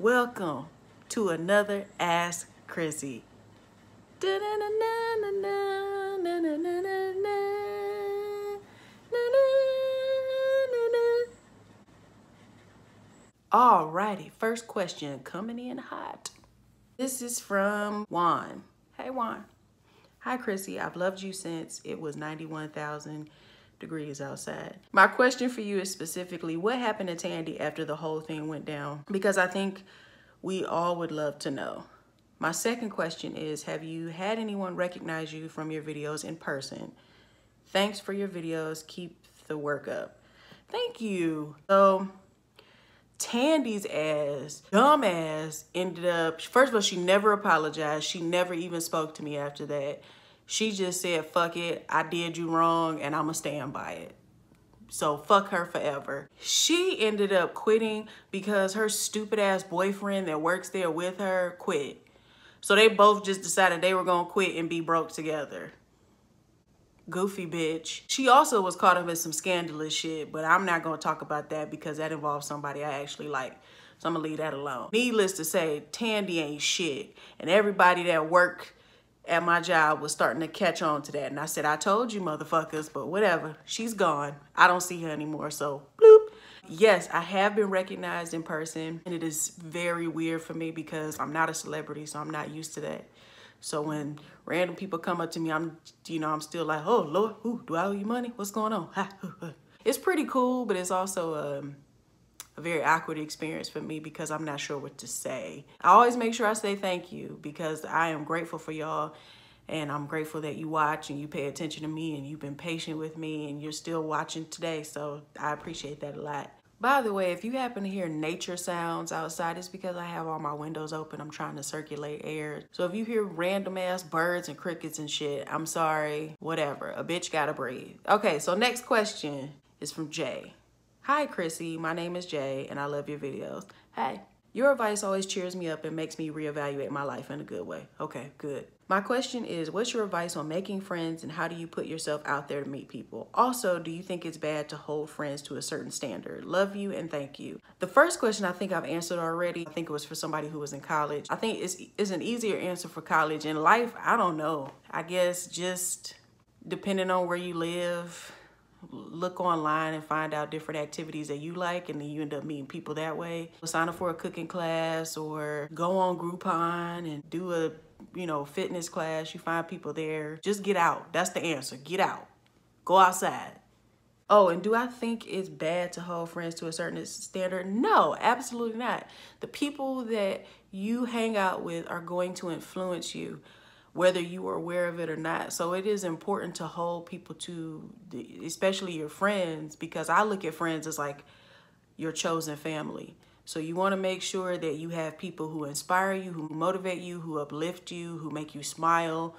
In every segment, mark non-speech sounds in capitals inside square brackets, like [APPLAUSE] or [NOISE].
Welcome to another Ask Chrissy. Alrighty, first question coming in hot. This is from Juan. Hey Juan. Hi Chrissy, I've loved you since it was 91,000 degrees outside. My question for you is specifically, what happened to Tandy after the whole thing went down? Because I think we all would love to know. My second question is, have you had anyone recognize you from your videos in person? Thanks for your videos. Keep the work up. Thank you. So Tandy's ass, dumb ass, ended up, first of all, she never apologized. She never even spoke to me after that. She just said, fuck it, I did you wrong and I'ma stand by it. So fuck her forever. She ended up quitting because her stupid ass boyfriend that works there with her quit. So they both just decided they were gonna quit and be broke together. Goofy bitch. She also was caught up in some scandalous shit, but I'm not gonna talk about that because that involves somebody I actually like. So I'm gonna leave that alone. Needless to say, Tandy ain't shit. And everybody that worked at my job was starting to catch on to that. And I said, I told you motherfuckers, but whatever. She's gone. I don't see her anymore. So bloop. Yes, I have been recognized in person and it is very weird for me because I'm not a celebrity, so I'm not used to that. So when random people come up to me, I'm, you know, I'm still like, oh Lord, who do I owe you money? What's going on? [LAUGHS] it's pretty cool, but it's also, um, a very awkward experience for me because I'm not sure what to say. I always make sure I say thank you because I am grateful for y'all and I'm grateful that you watch and you pay attention to me and you've been patient with me and you're still watching today. So I appreciate that a lot. By the way, if you happen to hear nature sounds outside, it's because I have all my windows open. I'm trying to circulate air. So if you hear random ass birds and crickets and shit, I'm sorry, whatever. A bitch gotta breathe. Okay, so next question is from Jay. Hi, Chrissy. My name is Jay, and I love your videos. Hey. Your advice always cheers me up and makes me reevaluate my life in a good way. Okay, good. My question is what's your advice on making friends and how do you put yourself out there to meet people? Also, do you think it's bad to hold friends to a certain standard? Love you and thank you. The first question I think I've answered already. I think it was for somebody who was in college. I think it's, it's an easier answer for college. In life, I don't know. I guess just depending on where you live, look online and find out different activities that you like and then you end up meeting people that way. Sign up for a cooking class or go on Groupon and do a, you know, fitness class. You find people there. Just get out. That's the answer. Get out. Go outside. Oh, and do I think it's bad to hold friends to a certain standard? No, absolutely not. The people that you hang out with are going to influence you whether you are aware of it or not. So it is important to hold people to, especially your friends, because I look at friends as like your chosen family. So you want to make sure that you have people who inspire you, who motivate you, who uplift you, who make you smile,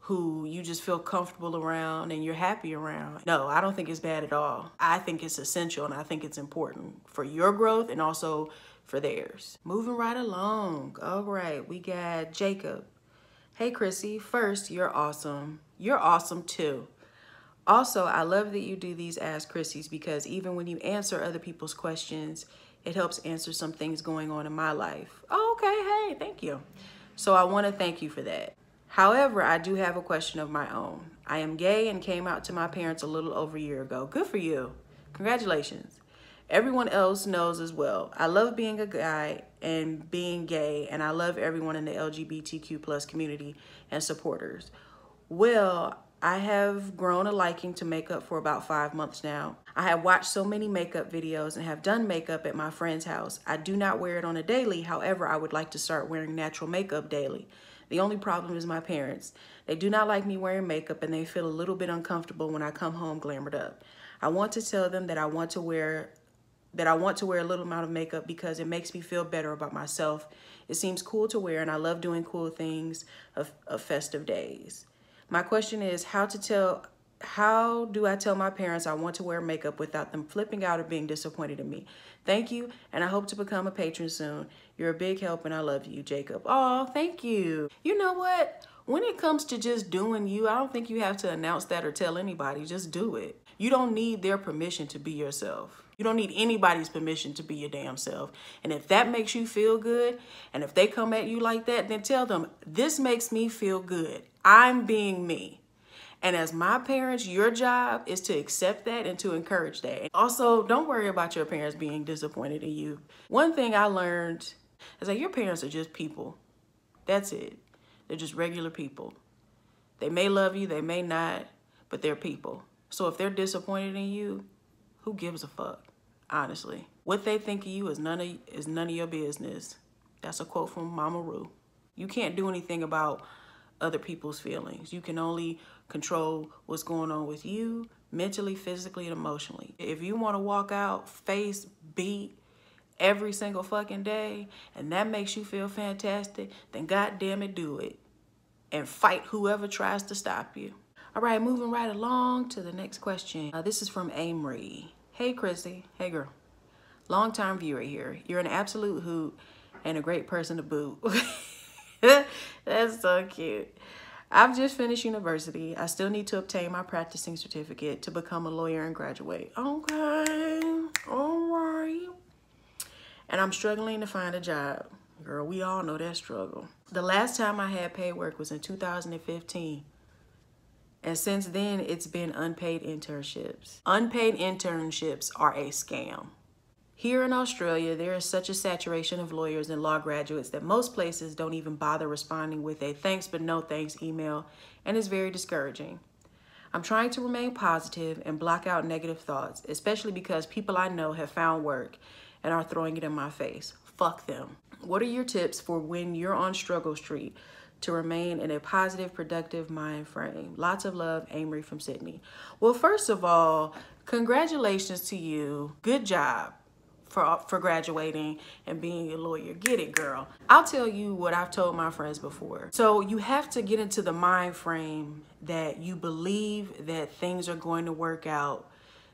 who you just feel comfortable around and you're happy around. No, I don't think it's bad at all. I think it's essential and I think it's important for your growth and also for theirs. Moving right along. All right, we got Jacob. Hey, Chrissy, first, you're awesome. You're awesome too. Also, I love that you do these Ask Chrissy's because even when you answer other people's questions, it helps answer some things going on in my life. Oh, okay, hey, thank you. So I want to thank you for that. However, I do have a question of my own. I am gay and came out to my parents a little over a year ago. Good for you. Congratulations. Everyone else knows as well. I love being a guy and being gay and I love everyone in the LGBTQ plus community and supporters. Well, I have grown a liking to makeup for about five months now. I have watched so many makeup videos and have done makeup at my friend's house. I do not wear it on a daily. However, I would like to start wearing natural makeup daily. The only problem is my parents. They do not like me wearing makeup and they feel a little bit uncomfortable when I come home glamored up. I want to tell them that I want to wear that I want to wear a little amount of makeup because it makes me feel better about myself. It seems cool to wear and I love doing cool things of, of festive days. My question is how to tell how do I tell my parents I want to wear makeup without them flipping out or being disappointed in me? Thank you, and I hope to become a patron soon. You're a big help and I love you, Jacob. Oh, thank you. You know what? When it comes to just doing you, I don't think you have to announce that or tell anybody. Just do it. You don't need their permission to be yourself. You don't need anybody's permission to be your damn self. And if that makes you feel good, and if they come at you like that, then tell them, this makes me feel good. I'm being me. And as my parents, your job is to accept that and to encourage that. Also, don't worry about your parents being disappointed in you. One thing I learned is that your parents are just people. That's it. They're just regular people. They may love you, they may not, but they're people. So if they're disappointed in you, who gives a fuck? honestly. What they think of you is none of is none of your business. That's a quote from Mama Ru. You can't do anything about other people's feelings. You can only control what's going on with you mentally, physically, and emotionally. If you want to walk out face beat every single fucking day and that makes you feel fantastic, then goddamn it, do it. And fight whoever tries to stop you. All right, moving right along to the next question. Uh, this is from Amory. Hey, Christy. Hey, girl. Long-time viewer here. You're an absolute hoot and a great person to boot. [LAUGHS] That's so cute. I've just finished university. I still need to obtain my practicing certificate to become a lawyer and graduate. Okay. All right. And I'm struggling to find a job. Girl, we all know that struggle. The last time I had paid work was in 2015. And since then, it's been unpaid internships. Unpaid internships are a scam. Here in Australia, there is such a saturation of lawyers and law graduates that most places don't even bother responding with a thanks but no thanks email, and it's very discouraging. I'm trying to remain positive and block out negative thoughts, especially because people I know have found work and are throwing it in my face. Fuck them. What are your tips for when you're on struggle street to remain in a positive, productive mind frame. Lots of love, Amory from Sydney. Well, first of all, congratulations to you. Good job for, for graduating and being a lawyer. Get it, girl. I'll tell you what I've told my friends before. So you have to get into the mind frame that you believe that things are going to work out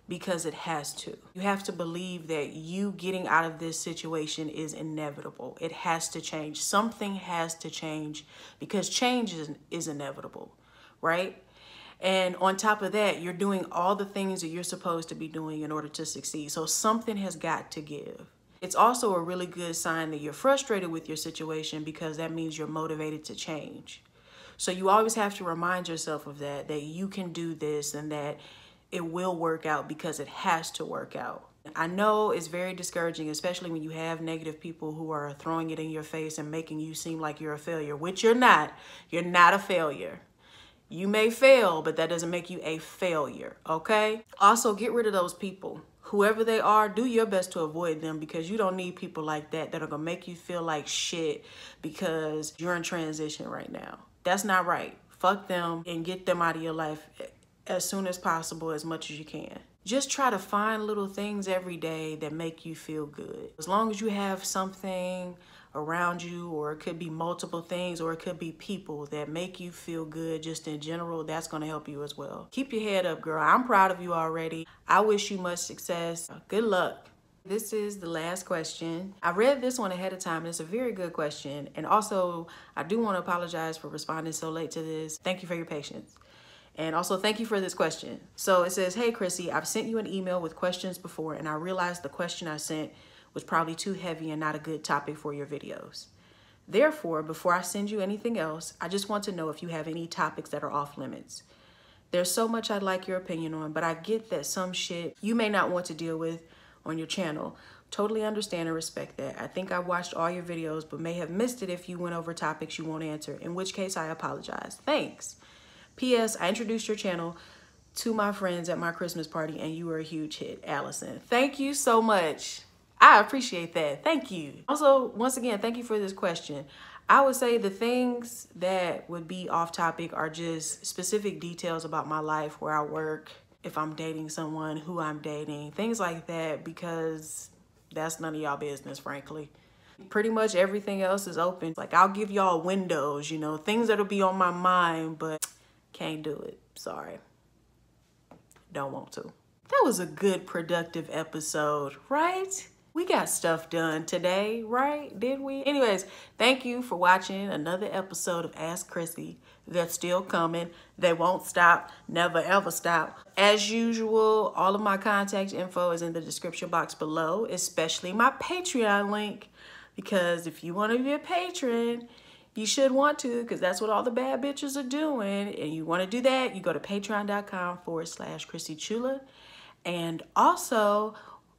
because it has to. You have to believe that you getting out of this situation is inevitable. It has to change. Something has to change because change is, is inevitable, right? And on top of that, you're doing all the things that you're supposed to be doing in order to succeed. So something has got to give. It's also a really good sign that you're frustrated with your situation because that means you're motivated to change. So you always have to remind yourself of that, that you can do this and that it will work out because it has to work out. I know it's very discouraging, especially when you have negative people who are throwing it in your face and making you seem like you're a failure, which you're not. You're not a failure. You may fail, but that doesn't make you a failure, okay? Also, get rid of those people. Whoever they are, do your best to avoid them because you don't need people like that that are gonna make you feel like shit because you're in transition right now. That's not right. Fuck them and get them out of your life as soon as possible, as much as you can. Just try to find little things every day that make you feel good. As long as you have something around you, or it could be multiple things, or it could be people that make you feel good just in general, that's gonna help you as well. Keep your head up, girl. I'm proud of you already. I wish you much success. Good luck. This is the last question. I read this one ahead of time and it's a very good question. And also, I do want to apologize for responding so late to this. Thank you for your patience. And also thank you for this question. So it says, hey, Chrissy, I've sent you an email with questions before and I realized the question I sent was probably too heavy and not a good topic for your videos. Therefore, before I send you anything else, I just want to know if you have any topics that are off limits. There's so much I'd like your opinion on, but I get that some shit you may not want to deal with on your channel. Totally understand and respect that. I think I have watched all your videos, but may have missed it if you went over topics you won't answer, in which case I apologize. Thanks. P.S. I introduced your channel to my friends at my Christmas party and you were a huge hit, Allison. Thank you so much. I appreciate that. Thank you. Also, once again, thank you for this question. I would say the things that would be off topic are just specific details about my life, where I work, if I'm dating someone, who I'm dating, things like that, because that's none of y'all business, frankly. Pretty much everything else is open. Like I'll give y'all windows, you know, things that'll be on my mind, but can't do it. Sorry. Don't want to. That was a good productive episode, right? We got stuff done today, right? Did we? Anyways, thank you for watching another episode of Ask Chrissy. They're still coming. They won't stop. Never ever stop. As usual, all of my contact info is in the description box below, especially my Patreon link. Because if you want to be a patron, you should want to because that's what all the bad bitches are doing. And you want to do that, you go to patreon.com forward slash Chrissy Chula. And also,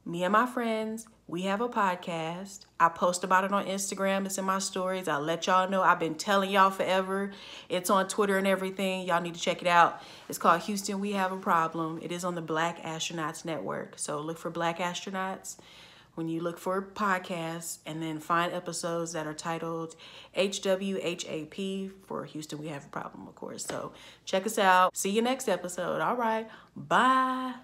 me and my friends, we have a podcast. I post about it on Instagram. It's in my stories. I let y'all know. I've been telling y'all forever. It's on Twitter and everything. Y'all need to check it out. It's called Houston We Have a Problem. It is on the Black Astronauts Network. So look for Black Astronauts when you look for podcasts and then find episodes that are titled HWHAP for Houston, we have a problem, of course. So check us out. See you next episode. All right. Bye.